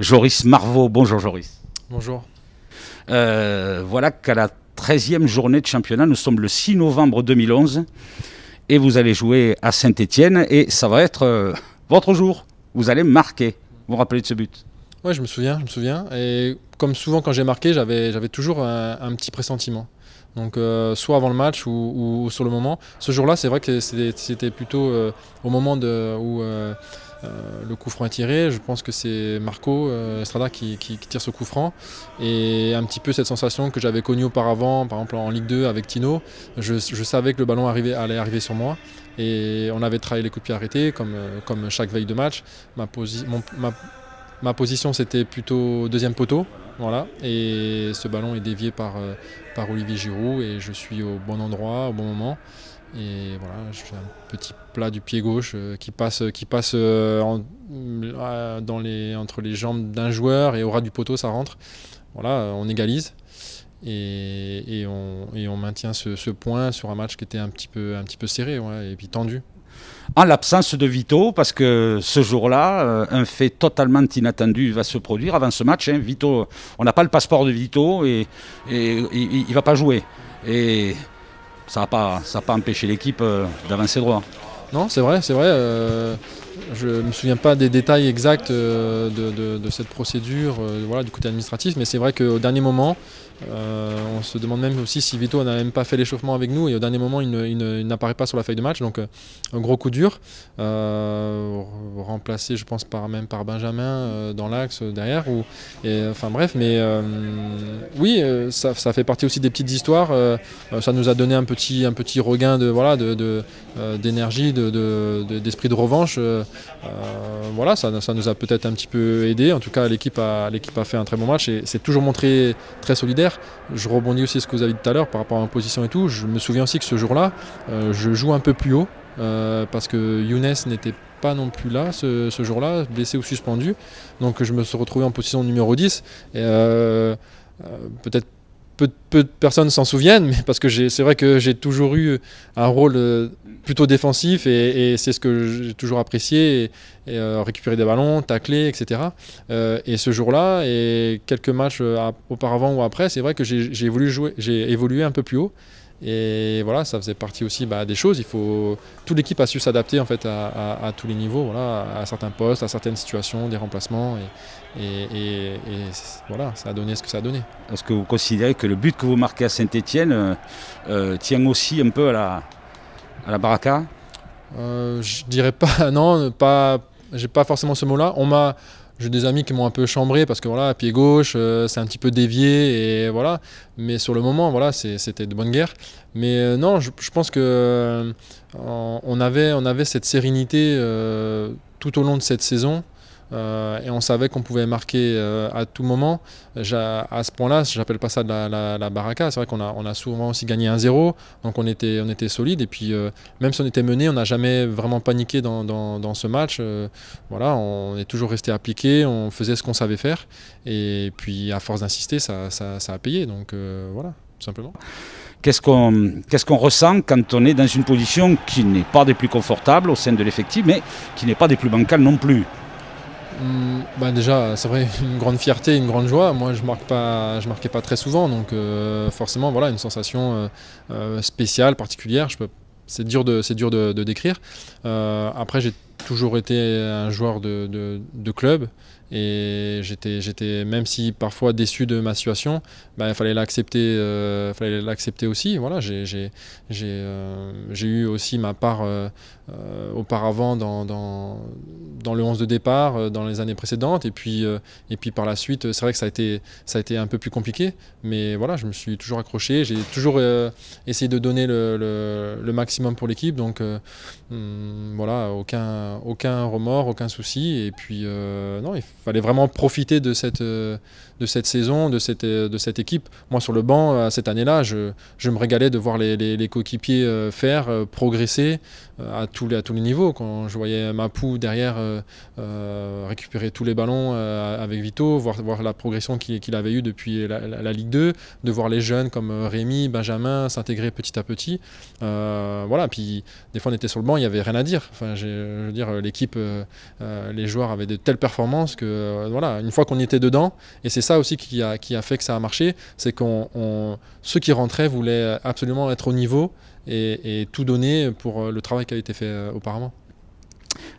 Joris Marvaux. Bonjour Joris. Bonjour. Euh, voilà qu'à la 13e journée de championnat, nous sommes le 6 novembre 2011 et vous allez jouer à Saint-Étienne et ça va être euh, votre jour. Vous allez marquer. Vous vous rappelez de ce but Oui, je me souviens, je me souviens. Et comme souvent quand j'ai marqué, j'avais toujours un, petit pressentiment. Donc euh, soit avant le match ou, sur le moment. Ce jour-là, c'est vrai que c'était plutôt au moment de, où euh, le coup franc est tiré. Je pense que c'est Marco Strada euh, Estrada qui, tire ce coup franc. Et un petit peu cette sensation que j'avais connue auparavant, par exemple en Ligue 2 avec Tino, je, savais que le ballon arrivait, allait arriver sur moi. Et on avait travaillé les coups de pied arrêtés, comme, euh, comme chaque veille de match. Ma, position, c'était plutôt deuxième poteau. Voilà, et ce ballon est dévié par, par Olivier Giroud et je suis au bon endroit, au bon moment. Et voilà, j'ai un petit plat du pied gauche euh, qui passe, qui passe euh, euh, dans les, entre les jambes d'un joueur et au ras du poteau, ça rentre. Voilà, on égalise. Et, et, on, maintient ce, point sur un match qui était un petit peu, un petit peu serré et puis tendu. En l'absence de Vito, parce que ce jour-là, un fait totalement inattendu va se produire avant ce match. Hein. Vito, on n'a pas le passeport de Vito et, il ne va pas jouer. Et ça n'a pas, ça pas empêché l'équipe d'avancer droit. Non, c'est vrai, c'est vrai. Euh, je ne me souviens pas des détails exacts euh, de, cette procédure euh, voilà, du côté administratif, mais c'est vrai qu'au dernier moment, on se demande même aussi si Vito n'a même pas fait l'échauffement avec nous et au dernier moment, il, n'apparaît pas sur la feuille de match. Donc, un gros coup dur remplacé, je pense, par, même par Benjamin euh, dans l'axe euh, derrière. Ou, euh, enfin bref, mais oui, ça, fait partie aussi des petites histoires. ça nous a donné un petit, un petit regain de voilà d'énergie, de, d'esprit de, revanche. voilà, ça, ça nous a peut-être un petit peu aidé. En tout cas, l'équipe a, l'équipe a fait un très bon match et c'est toujours montré très solidaire. Je rebondis aussi ce que vous avez dit tout à l'heure par rapport à ma position et tout. Je me souviens aussi que ce jour-là, je joue un peu plus haut euh, parce que Younes n'était pas non plus là ce, jour-là, blessé ou suspendu. Donc je me suis retrouvé en position numéro 10. Euh, euh, peut-être peu, peu, de personnes s'en souviennent, mais parce que c'est vrai que j'ai toujours eu un rôle plutôt défensif et, c'est ce que j'ai toujours apprécié, récupérer des ballons, tacler, etc. et ce jour-là, et quelques matchs auparavant ou après, c'est vrai que j'ai évolué un peu plus haut. Et voilà, ça faisait partie aussi bah, des choses. Il faut... Toute l'équipe a su s'adapter en fait, à, tous les niveaux, voilà, à certains postes, à certaines situations, des remplacements. Et, voilà, ça a donné ce que ça a donné. Est-ce que vous considérez que le but que vous marquez à Saint-Etienne euh, euh, tient aussi un peu à la, à la baraka euh, Je dirais pas, non, pas, j'ai pas forcément ce mot-là. On m'a j'ai des amis qui m'ont un peu chambré parce que voilà, pied gauche, euh, c'est un petit peu dévié et voilà. Mais sur le moment, voilà, c'était de bonne guerre. Mais euh, non, je, pense que euh, on, avait, on avait cette sérénité tout au long de cette saison. Euh, et on savait qu'on pouvait marquer euh, à tout moment. à ce point-là, j'appelle pas ça de la, baraka. C'est vrai qu'on a, souvent aussi gagné 1-0, donc on était, solide. Et puis, euh, même si on était mené, on n'a jamais vraiment paniqué dans, ce match. voilà, on est toujours resté appliqué, on faisait ce qu'on savait faire. Et puis, à force d'insister, ça, a payé. Donc, voilà, tout simplement. Qu'est-ce qu'on ressent quand on est dans une position qui n'est pas des plus confortables au sein de l'effectif, mais qui n'est pas des plus bancales non plus Mm, bah, déjà, c'est vrai, une grande fierté, une grande joie. Moi, je marque pas, je marquais pas très souvent, donc euh, forcément, voilà, une sensation euh, euh, spéciale, particulière. Je peux, c'est dur de, c'est dur de, décrire. après, j'ai toujours été un joueur de, club et j'étais, j'étais, même si parfois déçu de ma situation, bah, il fallait l'accepter, il euh, fallait l'accepter aussi. Voilà, j'ai, j'ai, j'ai, euh, eu aussi ma part euh, auparavant dans, dans, le 11 de départ, dans les années précédentes, et puis, et puis par la suite, c'est vrai que ça a, été, ça a été un peu plus compliqué, mais voilà, je me suis toujours accroché, j'ai toujours essayé de donner le, le maximum pour l'équipe, donc hmm, voilà, aucun euh, aucun, remords, aucun souci. Et puis, euh, non, il fallait vraiment profiter de cette, euh, de cette saison, de cette, de cette équipe. Moi, sur le banc, cette année-là, je, je, me régalais de voir les, les, coéquipiers faire, progresser à tous, les, à tous les niveaux. Quand je voyais Mapou derrière récupérer tous les ballons avec Vito, voir, voir la progression qu'il avait eue depuis la, Ligue 2, de voir les jeunes comme Rémi, Benjamin s'intégrer petit à petit. voilà, puis des fois, on était sur le banc, il n'y avait rien à dire. Enfin, je dire euh, l'équipe, euh, euh, les joueurs avaient de telles performances que voilà, une fois qu'on était dedans, et c'est ça aussi qui a, qui a fait que ça a marché, c'est qu'on ceux qui rentraient voulaient absolument être au niveau et, tout donner pour le travail qui a été fait auparavant.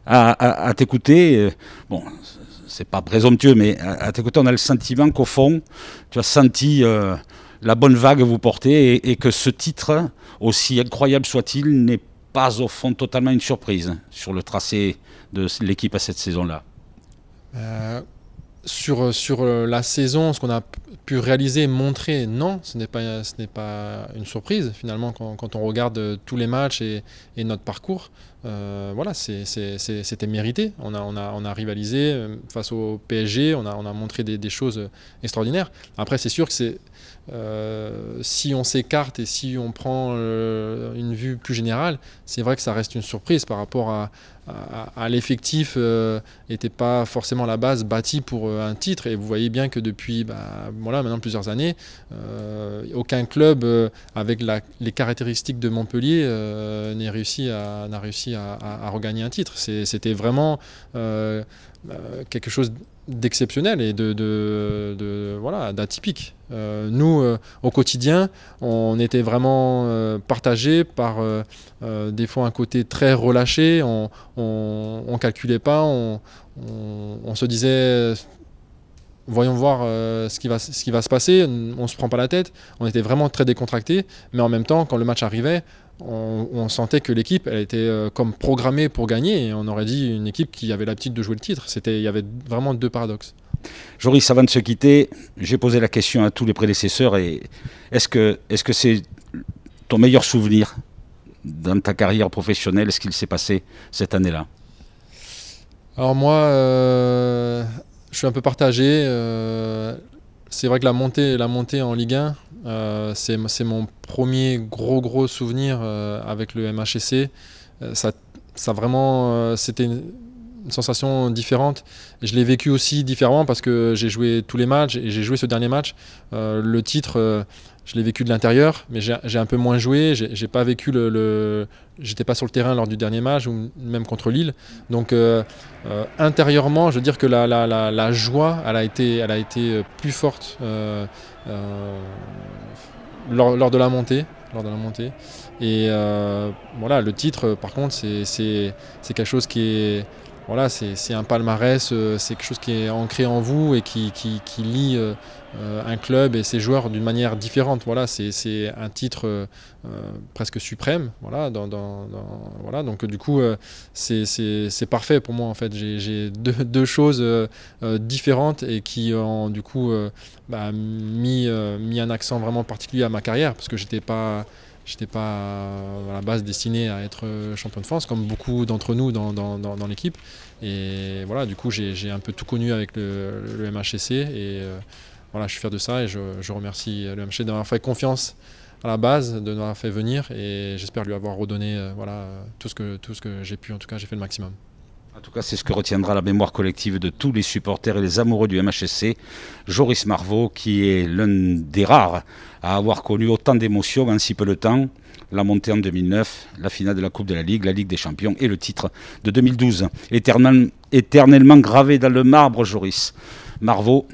À, t'écouter, bon, c'est pas présomptueux, mais à, t'écouter, on a le sentiment qu'au fond, tu as senti la bonne vague vous portez et, et, que ce titre, aussi incroyable soit-il, n'est pas au fond totalement une surprise hein, sur le tracé de l'équipe à cette saison-là euh, sur, sur euh, la saison, ce qu'on a pu réaliser, montrer, non, ce n'est pas, pas une surprise finalement quand, on regarde euh, tous les matchs et, notre parcours. voilà, c'était mérité. On a, on, a, on a rivalisé face au PSG, on a, on a montré des choses extraordinaires. Après, c'est sûr que c'est euh, si on s'écarte et si on prend euh, une vue plus générale, c'est vrai que ça reste une surprise par rapport à, à, l'effectif n'était euh, pas forcément la base bâtie pour euh, un titre. Et vous voyez bien que depuis bah, voilà, maintenant plusieurs années, euh, aucun club avec les caractéristiques de Montpellier n'a réussi, à, réussi à, regagner un titre. C'était vraiment bah, quelque chose d'exceptionnel et de, de, voilà d'atypique. nous, au quotidien, on était vraiment partagé par des fois un côté très relâché on, on calculait pas, on, se disait voyons voir euh, ce, qui va, ce qui va se passer, on ne se prend pas la tête, on était vraiment très décontracté, mais en même temps quand le match arrivait, on, sentait que l'équipe, elle était euh, comme programmée pour gagner. on aurait dit une équipe qui avait l'habitude de jouer le titre. il y avait vraiment deux paradoxes. Joris, avant de se quitter, j'ai posé la question à tous les prédécesseurs. est-ce que, est-ce que c'est ton meilleur souvenir dans ta carrière professionnelle, ce qu'il s'est passé cette année-là Alors moi, euh, je suis un peu partagé. Euh, c'est vrai que la montée, la montée en Ligue 1, euh, c'est mon premier gros gros souvenir avec le MHC. ça, ça vraiment, c'était une sensation différente. Je l'ai vécu aussi différemment parce que j'ai joué tous les matchs et j'ai joué ce dernier match. le titre, je l'ai vécu de l'intérieur, mais j'ai un peu moins joué. J'ai pas vécu le, j'étais pas sur le terrain lors du dernier match ou même contre Lille. Donc euh, euh, intérieurement, je veux dire que la, joie, elle a été, elle a été euh, plus forte lors, de la montée, lors de la montée. Et voilà, le titre, par contre, c'est quelque chose qui est voilà, c'est un palmarès, euh, c'est quelque chose qui est ancré en vous et qui, qui, lie euh, euh, un club et ses joueurs d'une manière différente. Voilà, c'est un titre presque suprême. Voilà, dans, donc du coup, c'est parfait pour moi en fait. J'ai deux, choses différentes et qui ont du coup bah, mis, mis un accent vraiment particulier à ma carrière parce que j'étais pas J'étais pas à la base destiné à être champion de France, comme beaucoup d'entre nous dans, l'équipe. Et voilà, du coup, j'ai un peu tout connu avec le, le MHC. Et euh, voilà, je suis fier de ça et je, remercie le MHC d'avoir fait confiance à la base, de m'avoir fait venir. Et j'espère lui avoir redonné euh, voilà, tout ce que, tout ce que j'ai pu. En tout cas, j'ai fait le maximum. En tout cas, c'est ce que retiendra la mémoire collective de tous les supporters et les amoureux du MHSC. Joris Marvaux, qui est l'un des rares à avoir connu autant d'émotions en si peu de temps. La montée en 2009, la finale de la Coupe de la Ligue, la Ligue des Champions et le titre de 2012. éternellement gravé dans le marbre, Joris Marvaux.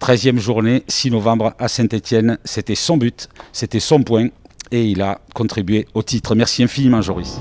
13e journée, 6 novembre à Saint-Etienne. C'était son but, c'était son point et il a contribué au titre. Merci infiniment, Joris.